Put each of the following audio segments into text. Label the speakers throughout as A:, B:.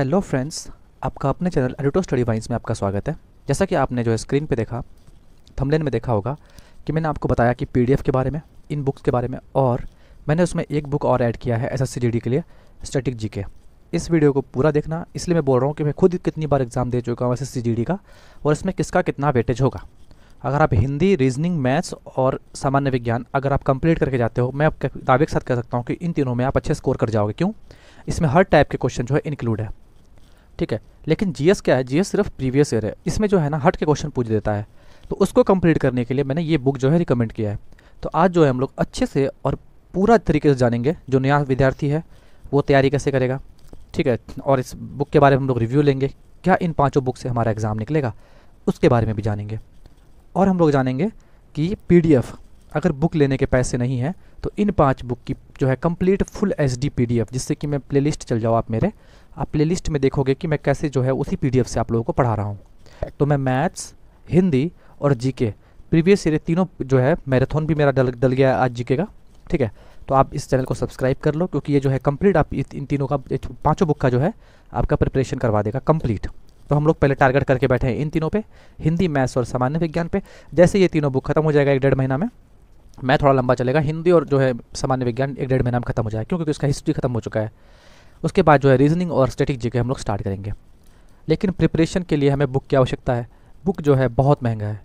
A: hello friends आपका अपने channel एडिटो study wines में आपका स्वागत है जैसा कि आपने जो है स्क्रीन पे देखा थंबनेल में देखा होगा कि मैंने आपको बताया कि पीडीएफ के बारे में इन बुक्स के बारे में और मैंने उसमें एक बुक और ऐड किया है एसएससी जीडी के लिए स्टैटिक जी के इस वीडियो को पूरा देखना इसलिए मैं बोल रहा हूँ कि मैं खुद कितनी बार एग्ज़ाम दे चुका हूँ एस एस का और इसमें किसका कितना वेटेज होगा अगर आप हिंदी रीजनिंग मैथ्स और सामान्य विज्ञान अगर आप कंप्लीट करके जाते हो मैं आपके दावे के साथ कह सकता हूँ कि इन तीनों में आप अच्छे स्कोर कर जाओगे क्यों इसमें हर टाइप के क्वेश्चन जो है इंक्लूड है ठीक है लेकिन जी क्या है जी सिर्फ प्रीवियस ईयर है इसमें जो है ना हट के क्वेश्चन पूछ देता है तो उसको कम्प्लीट करने के लिए मैंने ये बुक जो है रिकमेंड किया है तो आज जो है हम लोग अच्छे से और पूरा तरीके से जानेंगे जो नया विद्यार्थी है वो तैयारी कैसे करेगा ठीक है और इस बुक के बारे में हम लोग रिव्यू लेंगे क्या इन पाँचों बुक से हमारा एग्ज़ाम निकलेगा उसके बारे में भी जानेंगे और हम लोग जानेंगे कि पी अगर बुक लेने के पैसे नहीं हैं तो इन पांच बुक की जो है कंप्लीट फुल एच डी जिससे कि मैं प्लेलिस्ट चल जाओ आप मेरे आप प्लेलिस्ट में देखोगे कि मैं कैसे जो है उसी पीडीएफ से आप लोगों को पढ़ा रहा हूँ तो मैं मैथ्स हिंदी और जीके प्रीवियस ईयर तीनों जो है मैराथन भी मेरा डल डल गया आज जीके का ठीक है तो आप इस चैनल को सब्सक्राइब कर लो क्योंकि ये जो है कंप्लीट आप इन तीनों का पांचों बुक का जो है आपका प्रिपरेशन करवा देगा कंप्लीट तो हम लोग पहले टारगेट करके बैठे हैं इन तीनों पे हिंदी मैथ्स और सामान्य विज्ञान पे जैसे ये तीनों बुक खत्म हो जाएगा एक डेढ़ महीना में मैं थोड़ा लंबा चलेगा हिंदी और जो है सामान्य विज्ञान एक डेढ़ महीना में खत्म हो जाएगा क्योंकि उसका हिस्ट्री खत्म हो चुका है उसके बाद जो है रीजनिंग और स्टेटिक जी हम लोग स्टार्ट करेंगे लेकिन प्रिपरेशन के लिए हमें बुक की आवश्यकता है बुक जो है बहुत महंगा है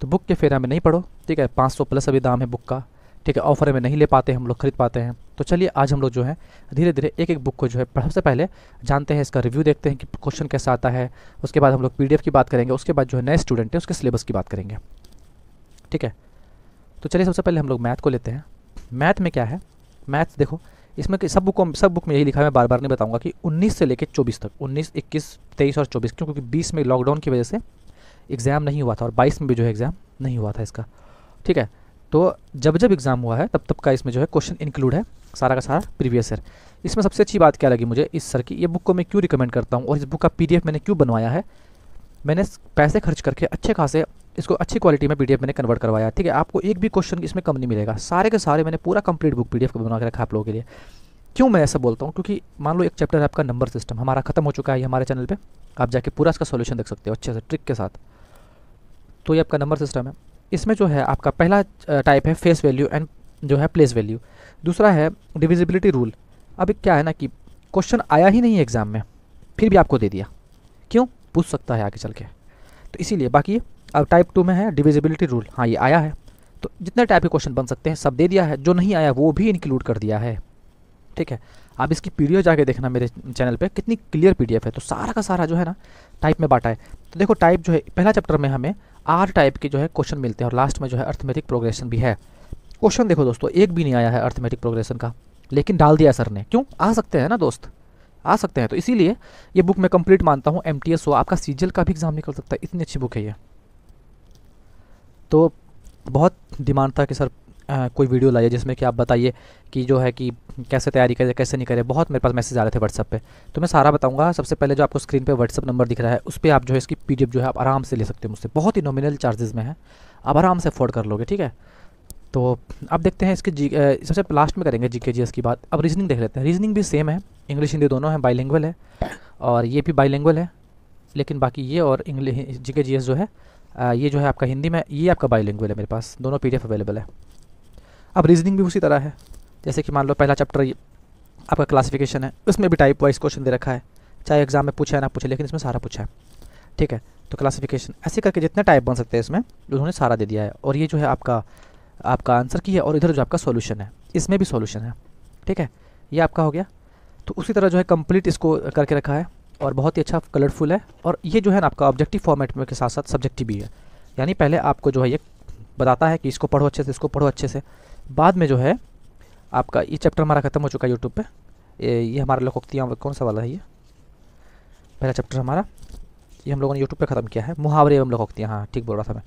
A: तो बुक के फेरा में नहीं पढ़ो ठीक है 500 प्लस अभी दाम है बुक का ठीक है ऑफर में नहीं ले पाते हम लोग खरीद पाते हैं तो चलिए आज हम लोग जो है धीरे धीरे एक एक बुक को जो है सबसे पहले जानते हैं इसका रिव्यू देखते हैं कि क्वेश्चन कैसा आता है उसके बाद हम लोग पीडीएफ की बात करेंगे उसके बाद जो है नए स्टूडेंट हैं उसके सिलेबस की बात करेंगे ठीक है तो चलिए सबसे पहले हम लोग मैथ को लेते हैं मैथ में क्या है मैथ देखो इसमें सब बुक सब बुक में यही लिखा है मैं बार बार नहीं बताऊंगा कि 19 से लेकर 24 तक 19, 21, 23 और 24 क्यों क्योंकि 20 में लॉकडाउन की वजह से एग्ज़ाम नहीं हुआ था और 22 में भी जो है एग्ज़ाम नहीं हुआ था इसका ठीक है तो जब जब एग्ज़ाम हुआ है तब तब का इसमें जो है क्वेश्चन इंक्लूड है सारा का सारा प्रीवियस ईयर इसमें सबसे अच्छी बात क्या लगी मुझे इस सर की ये बुक को मैं क्यों रिकमेंड करता हूँ और इस बुक का पी मैंने क्यों बनवाया है मैंने पैसे खर्च करके अच्छे खासे इसको अच्छी क्वालिटी में पीडीएफ मैंने कन्वर्ट करवाया ठीक है आपको एक भी क्वेश्चन इसमें कम नहीं मिलेगा सारे के सारे मैंने पूरा कंप्लीट बुक पीडीएफ बना के रखा आप लोगों के लिए क्यों मैं ऐसा बोलता हूँ क्योंकि मान लो एक चैप्टर आपका नंबर सिस्टम हमारा खत्म हो चुका है हमारे चैनल पर आप जाके पूरा इसका सोल्यूशन देख सकते हो अच्छे से ट्रिक के साथ तो ये आपका नंबर सिस्टम है इसमें जो है आपका पहला टाइप है फेस वैल्यू एंड जो है प्लेस वैल्यू दूसरा है डिविजिबिलिटी रूल अब क्या है ना कि क्वेश्चन आया ही नहीं एग्ज़ाम में फिर भी आपको दे दिया क्यों पूछ सकता है आगे चल के तो इसीलिए बाकी अब टाइप टू में है डिविजिबिलिटी रूल हाँ ये आया है तो जितने टाइप के क्वेश्चन बन सकते हैं सब दे दिया है जो नहीं आया वो भी इंक्लूड कर दिया है ठीक है आप इसकी पी जाके देखना मेरे चैनल पे कितनी क्लियर पीडीएफ है तो सारा का सारा जो है ना टाइप में बांटा है तो देखो टाइप जो है पहला चैप्टर में हमें आर टाइप के जो है क्वेश्चन मिलते हैं और लास्ट में जो है अर्थमेटिक प्रोग्रेशन भी है क्वेश्चन देखो दोस्तों एक भी नहीं आया है अर्थमेटिक प्रोग्रेशन का लेकिन डाल दिया सर ने क्यों आ सकते हैं ना दोस्त आ सकते हैं तो इसीलिए ये बुक मैं कंप्लीट मानता हूँ एम टी एस हो आपका सीजल का भी एग्जाम निकल सकता है इतनी अच्छी बुक है ये तो बहुत डिमांड था कि सर आ, कोई वीडियो लाइए जिसमें कि आप बताइए कि जो है कि कैसे तैयारी करें कैसे नहीं करें बहुत मेरे पास मैसेज आ रहे थे व्हाट्सअप पे तो मैं सारा बताऊंगा सबसे पहले जो आपको स्क्रीन पे व्हाट्सअप नंबर दिख रहा है उस पर आप जो है इसकी पी जो है आप आराम से ले सकते हो मुझसे बहुत ही नॉमिनल चार्जेज़ में है आप आराम से अफोर्ड कर लोगे ठीक है तो अब देखते हैं इसके जी सबसे लास्ट में करेंगे जी के जी एस की बात अब रीजनिंग देख लेते हैं रीजनिंग भी सेम है इंग्लिश हिंदी दोनों है बाईलैंग्वेल है और ये भी बाईलैंग्वेल है लेकिन बाकी ये और इंग्लिश जी के जी एस जो है आ, ये जो है आपका हिंदी में ये आपका बाई है मेरे पास दोनों पी अवेलेबल है अब रीजनिंग भी उसी तरह है जैसे कि मान लो पहला चैप्टर आपका क्लासिफिकेशन है उसमें भी टाइप वाइज क्वेश्चन दे रखा है चाहे एग्जाम में पूछा है ना पूछे लेकिन इसमें सारा पूछा है ठीक है तो क्लासिफिकेशन ऐसे करके जितने टाइप बन सकते हैं इसमें उन्होंने सारा दे दिया है और ये जो है आपका आपका आंसर की है और इधर जो आपका सॉल्यूशन है इसमें भी सॉल्यूशन है ठीक है ये आपका हो गया तो उसी तरह जो है कंप्लीट इसको करके रखा है और बहुत ही अच्छा कलरफुल है और ये जो है ना आपका ऑब्जेक्टिव फॉर्मेट में के साथ साथ सब्जेक्टिव भी है यानी पहले आपको जो है ये बताता है कि इसको पढ़ो अच्छे से इसको पढ़ो अच्छे से बाद में जो है आपका ये चैप्टर हमारा ख़त्म हो चुका है यूट्यूब पर ये हमारा लोकोक्तियाँ कौन सा वाला है ये पहला चैप्टर हमारा ये हम लोगों ने यूट्यूब पर ख़त्म किया है मुहावरे एवं लोकोक्तियाँ हाँ ठीक बोल रहा था मैं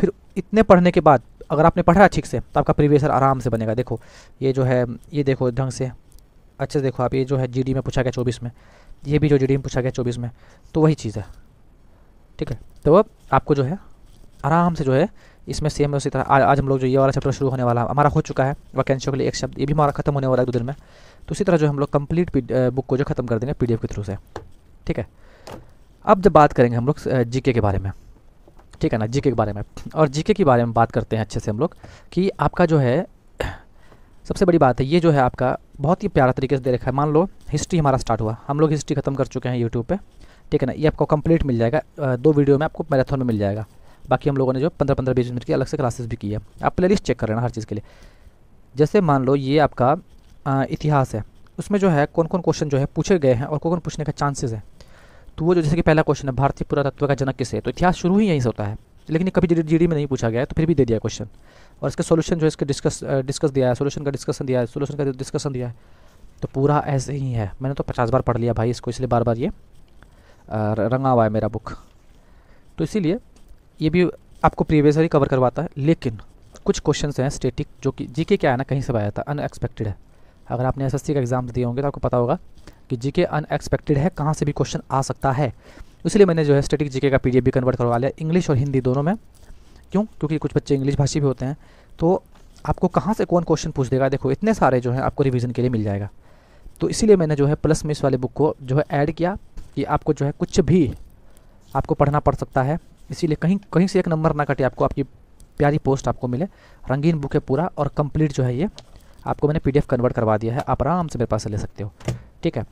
A: फिर इतने पढ़ने के बाद अगर आपने पढ़ा ठीक से तो आपका प्रीवियसर आराम से बनेगा देखो ये जो है ये देखो ढंग से अच्छे से देखो आप ये जो है जीडी में पूछा गया चौबीस में ये भी जो जी पूछा गया चौबीस में तो वही चीज़ है ठीक है तो अब आपको जो है आराम से जो है इसमें सेम उसी तरह आ, आज हम लोग जो ये वाला चैप्टर शुरू होने वाला हमारा हो चुका है वैकेंसियों के लिए एक शब्द ये भी हमारा खत्म होने वाला है दो दिन में तो इसी तरह जो हम लोग कंप्लीट बुक को जो खत्म कर देंगे पीडीएफ के थ्रू से ठीक है अब जब बात करेंगे हम लोग जीके के बारे में ठीक है ना जीके के बारे में और जीके के बारे में बात करते हैं अच्छे से हम लोग कि आपका जो है सबसे बड़ी बात है ये जो है आपका बहुत ही प्यारा तरीके से दे रखा है मान लो हिस्ट्री हमारा स्टार्ट हुआ हम लोग हिस्ट्री खत्म कर चुके हैं यूट्यूब पे ठीक है ना ये आपको कंप्लीट मिल जाएगा दो वीडियो में आपको मैराथन में मिल जाएगा बाकी हम लोगों ने जो पंद्रह पंद्रह बीस मिनट की अलग से क्लासेस भी की है आप प्ले लिस्ट चेक कर लेना हर चीज़ के लिए जैसे मान लो ये आपका आ, इतिहास है उसमें जो है कौन कौन क्वेश्चन जो है पूछे गए हैं और कौन कौन पूछने का चांसेस है तो वो जो जैसे कि पहला क्वेश्चन है भारतीय पुरातत्व का जनक है तो इतिहास शुरू ही यहीं से होता है लेकिन ये कभी जीडी में नहीं पूछा गया है तो फिर भी दे दिया क्वेश्चन और इसका सोल्यूशन जो है इसका डिस्कस डिस्कस दिया है सोल्यूशन का डिस्कशन दिया है सोल्यूशन का डिस्कशन दिया है तो पूरा ऐसे ही है मैंने तो पचास बार पढ़ लिया भाई इसको इसलिए बार बार ये रंगा हुआ है मेरा बुक तो इसीलिए ये भी आपको प्रीवियस ही कवर करवाता है लेकिन कुछ क्वेश्चन हैं स्टेटिक जो कि जीके क्या है ना कहीं से आया था अनएक्सपेक्टेड है अगर आपने एस का एग्जाम दिए होंगे तो आपको पता होगा कि जीके अनएक्सपेक्टेड है कहाँ से भी क्वेश्चन आ सकता है इसलिए मैंने जो है स्टेटिक जीके का पीडीएफ भी कन्वर्ट करवा लिया इंग्लिश और हिंदी दोनों में क्यों क्योंकि कुछ बच्चे इंग्लिश भाषी भी होते हैं तो आपको कहाँ से कौन क्वेश्चन पूछ देगा देखो इतने सारे जो है आपको रिविज़न के लिए मिल जाएगा तो इसीलिए मैंने जो है प्लस मिस वाले बुक को जो है ऐड किया कि आपको जो है कुछ भी आपको पढ़ना पड़ सकता है इसीलिए कहीं कहीं से एक नंबर ना कटे आपको आपकी प्यारी पोस्ट आपको मिले रंगीन बुक है पूरा और कंप्लीट जो है ये आपको मैंने पी कन्वर्ट करवा दिया है आप आराम से मेरे पास ले सकते हो ठीक है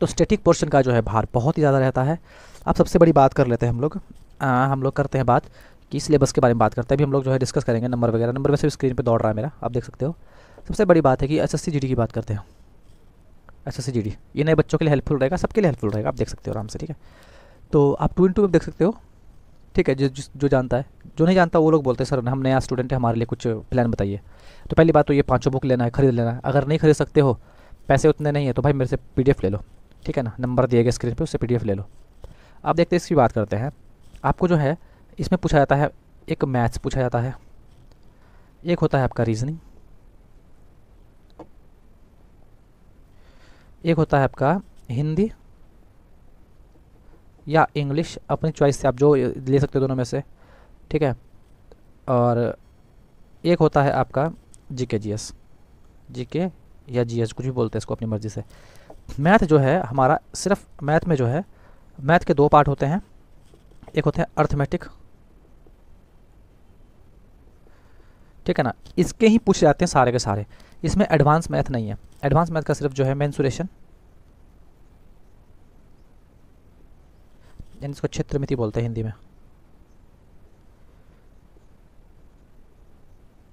A: तो स्टेटिक पोर्शन का जो है भार बहुत ही ज़्यादा रहता है अब सबसे बड़ी बात कर लेते हैं हम लोग आ, हम लोग करते हैं बात कि सिलेबस के बारे में बात करते हैं अभी हम लोग जो है डिस्कस करेंगे नंबर वगैरह नंबर वैसे स्क्रीन पर दौड़ रहा है मेरा आप देख सकते हो सबसे बड़ी बात है कि एस एस की बात करते हैं एस एस ये नए बच्चों के लिए हेल्पफुल रहेगा सबके लिए हेल्पफुल रहेगा आप देख सकते हो आराम से ठीक है तो आप टू इन टू में देख सकते हो ठीक है जो जो जानता है जो नहीं जानता वो लोग बोलते हैं सर हम नया स्टूडेंट है हमारे लिए कुछ प्लान बताइए तो पहली बात तो ये पाँचों बुक लेना है खरीद लेना है अगर नहीं खरीद सकते हो पैसे उतने नहीं है तो भाई मेरे से पी ले लो ठीक है ना नंबर दिए गए स्क्रीन पर उससे पी ले लो आप देखते हैं इसकी बात करते हैं आपको जो है इसमें पूछा जाता है एक मैथ्स पूछा जाता है एक होता है आपका रीजनिंग एक होता है आपका हिंदी या इंग्लिश अपनी चॉइस से आप जो ले सकते हो दोनों में से ठीक है और एक होता है आपका जी के जी एस जी के या जी एस कुछ भी बोलते हैं इसको अपनी मर्ज़ी से मैथ जो है हमारा सिर्फ मैथ में जो है मैथ के दो पार्ट होते हैं एक होते हैं अर्थमेटिक ठीक है ना इसके ही पूछे जाते हैं सारे के सारे इसमें एडवांस मैथ नहीं है एडवांस मैथ का सिर्फ जो है मैंसुरेशन यानी इसको क्षेत्रमिति बोलते हैं हिंदी में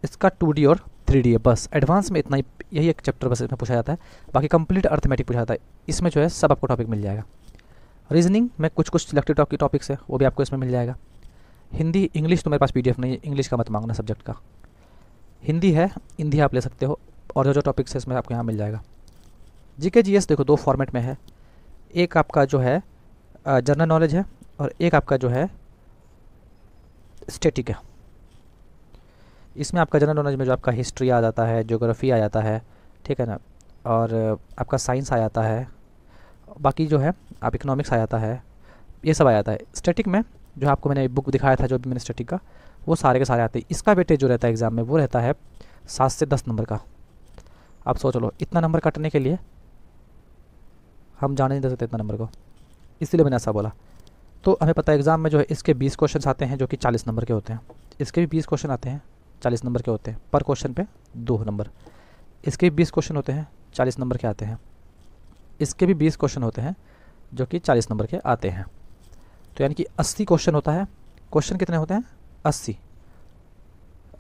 A: इसका टू डी और थ्री डी है बस एडवांस में इतना ही यही एक चैप्टर बस इसमें पूछा जाता है बाकी कंप्लीट अर्थमेटिक पूछा जाता है इसमें जो है सब आपको टॉपिक मिल जाएगा रीजनिंग में कुछ कुछ सिलेक्टेड टॉप टॉपिक्स है वो भी आपको इसमें मिल जाएगा हिंदी इंग्लिश तो मेरे पास पीडीएफ नहीं है इंग्लिश का मत मांगना सब्जेक्ट का हिंदी है हिंदी आप ले सकते हो और जो जो टॉपिक्स है इसमें आपको यहाँ मिल जाएगा जी के जी एस देखो दो फॉर्मेट में है एक आपका जो है जनरल नॉलेज है और एक आपका जो है स्टेटिक है इसमें आपका जनरल नॉलेज में जो आपका हिस्ट्री आ जाता है जोग्राफ़ी आ जाता है ठीक है ना और आपका साइंस आ जाता है बाकी जो है आप इकोनॉमिक्स आ जाता है ये सब आ जाता है स्टेटिक में जो आपको मैंने बुक दिखाया था जो भी मैंने स्टेटिक का वो सारे के सारे आते हैं इसका बेटे जो रहता है एग्ज़ाम में वो रहता है सात से दस नंबर का आप सोच लो इतना नंबर कटने के लिए हम जाने नहीं दे सकते इतना नंबर को इसलिए मैंने ऐसा बोला तो हमें पता है एग्ज़ाम में जो है इसके बीस क्वेश्चन आते हैं जो कि चालीस नंबर के होते हैं इसके भी बीस क्वेश्चन आते हैं चालीस नंबर के होते हैं पर क्वेश्चन पर दो नंबर इसके भी बीस क्वेश्चन होते हैं चालीस नंबर के आते हैं इसके भी बीस क्वेश्चन होते हैं जो कि चालीस नंबर के आते हैं तो यानी कि अस्सी क्वेश्चन होता है क्वेश्चन कितने होते हैं अस्सी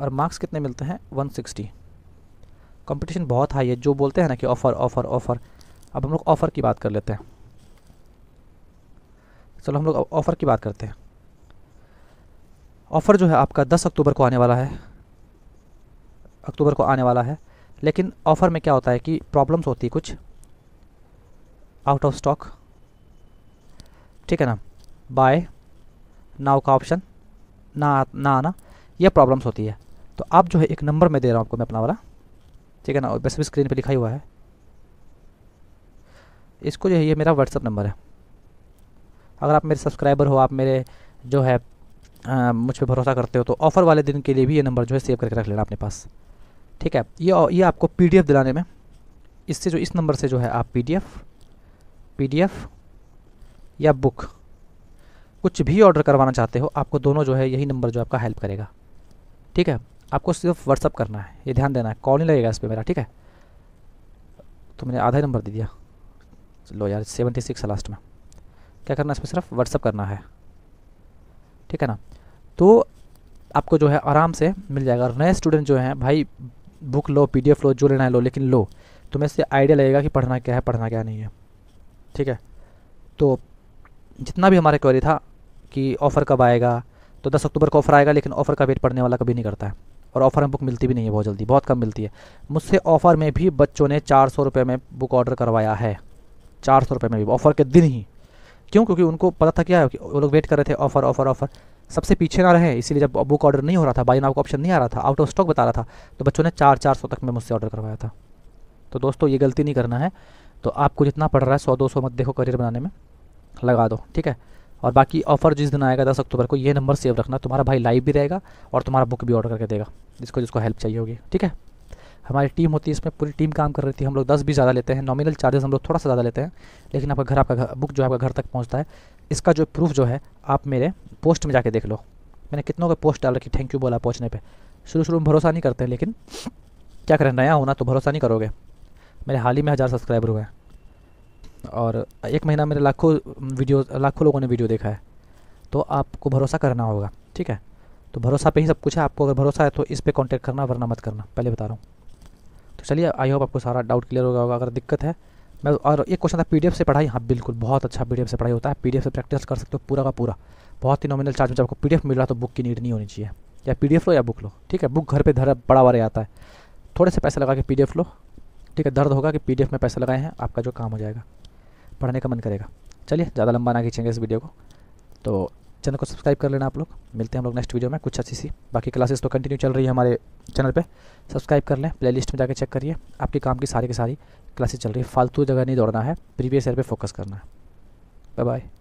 A: और मार्क्स कितने मिलते हैं वन सिक्सटी कॉम्पिटिशन बहुत हाई है जो बोलते हैं ना कि ऑफ़र ऑफ़र ऑफ़र अब हम लोग ऑफ़र की बात कर लेते हैं चलो हम लोग ऑफ़र की बात करते हैं ऑफ़र जो है आपका दस अक्टूबर को आने वाला है अक्टूबर को आने वाला है लेकिन ऑफ़र में क्या होता है कि प्रॉब्लम्स होती है कुछ आउट ऑफ स्टॉक ठीक है ना बाय नाउ का ऑप्शन ना ना आना यह प्रॉब्लम्स होती है तो आप जो है एक नंबर में दे रहा हूँ आपको मैं अपना वाला ठीक है ना वैसे भी स्क्रीन पे लिखा ही हुआ है इसको जो है ये मेरा व्हाट्सअप नंबर है अगर आप मेरे सब्सक्राइबर हो आप मेरे जो है मुझ पर भरोसा करते हो तो ऑफ़र वाले दिन के लिए भी ये नंबर जो है सेव करके रख लेना अपने पास ठीक है ये ये आपको पी दिलाने में इससे जो इस नंबर से जो है आप पी डी या बुक कुछ भी ऑर्डर करवाना चाहते हो आपको दोनों जो है यही नंबर जो आपका हेल्प करेगा ठीक है आपको सिर्फ व्हाट्सअप करना है ये ध्यान देना है कॉल नहीं लगेगा इस पर मेरा ठीक है तो मैंने आधा ही नंबर दे दिया लो यार सेवेंटी सिक्स है लास्ट में क्या करना है इसमें सिर्फ व्हाट्सअप करना है ठीक है ना तो आपको जो है आराम से मिल जाएगा और नए स्टूडेंट जो हैं भाई बुक लो पीडीएफ लो जो लेना है लो लेकिन लो तो तुम्हें इससे आइडिया लगेगा कि पढ़ना क्या है पढ़ना क्या नहीं है ठीक है तो जितना भी हमारा क्वेरी था कि ऑफ़र कब आएगा तो 10 अक्टूबर को ऑफ़र आएगा लेकिन ऑफ़र का वेट पढ़ने वाला कभी नहीं करता है और ऑफ़र में बुक मिलती भी नहीं है बहुत जल्दी बहुत कम मिलती है मुझसे ऑफ़र में भी बच्चों ने चार सौ रुपये में बुक ऑर्डर करवाया है चार सौ रुपये में भी ऑफ़र के दिन ही क्यों क्योंकि उनको पता था क्या वो लोग वेट कर रहे थे ऑफर ऑफर ऑफर सबसे पीछे ना रहे इसीलिए जब बुक ऑर्डर नहीं हो रहा था बाई नाव का ऑप्शन नहीं आ रहा था आउट ऑफ स्टॉक बता रहा था तो बच्चों ने चार चार सौ तक में मुझसे ऑर्डर करवाया था तो दोस्तों ये गलती नहीं करना है तो आपको जितना पड़ रहा है सौ दो सौ मत देखो करियर बनाने में लगा दो ठीक है और बाकी ऑफर जिस दिन आएगा दस अक्टूबर को ये नंबर सेव रखना तुम्हारा भाई लाइव भी रहेगा और तुम्हारा बुक भी ऑर्डर करके देगा जिसको जिसको हेल्प चाहिए होगी ठीक है हमारी टीम होती है इसमें पूरी टीम काम कर रही थी हम लोग दस भी ज़्यादा लेते हैं नॉमिनल चार्जेस हम लोग थोड़ा सा ज़्यादा लेते हैं लेकिन आपका घर आपका घर बुक जो है आपका घर तक पहुँचता है इसका जो प्रूफ जो है आप मेरे पोस्ट में जाके देख लो मैंने कितनों का पोस्ट डाल रखी थैंक यू बोला पहुँचने पर शुरू शुरू में भरोसा नहीं करते लेकिन क्या करें नया होना तो भरोसा नहीं करोगे मेरे हाल ही में हज़ार सब्सक्राइबर हुए हैं और एक महीना मेरे लाखों वीडियो लाखों लोगों ने वीडियो देखा है तो आपको भरोसा करना होगा ठीक है तो भरोसा पे ही सब कुछ है आपको अगर भरोसा है तो इस पर कॉन्टैक्ट करना वरना मत करना पहले बता रहा हूँ तो चलिए आई होप आपको सारा डाउट क्लियर होगा होगा अगर दिक्कत है मैं और एक क्वेश्चन था पीडीएफ से पढ़ाई हाँ बिल्कुल बहुत अच्छा पीडीएफ से पढ़ाई होता है पीडीएफ से प्रैक्टिस कर सकते हो पूरा का पूरा बहुत ही नॉमिनल चार्ज में जब आपको पीडीएफ मिल रहा तो बुक की नीड नहीं होनी चाहिए या पीडीएफ लो या बुक लो ठीक है बुक घर पर धर बड़ा बारे आता है थोड़े से पैसे लगा के पी लो ठीक है दर्द होगा कि पी में पैसे लगाए हैं आपका जो काम हो जाएगा पढ़ने का मन करेगा चलिए ज़्यादा लंबा ना खींचेंगे इस वीडियो को तो चैनल को सब्सक्राइब कर लेना आप लोग मिलते हैं हम लोग नेक्स्ट वीडियो में कुछ अच्छी सी बाकी क्लासेस तो कंटिन्यू चल रही है हमारे चैनल पे सब्सक्राइब कर लें प्लेलिस्ट में जाकर चेक करिए आपके काम की सारी की सारी क्लासेस चल रही है फालतू जगह नहीं दौड़ना है प्रीवियस ईयर पर फोकस करना है बाय बाय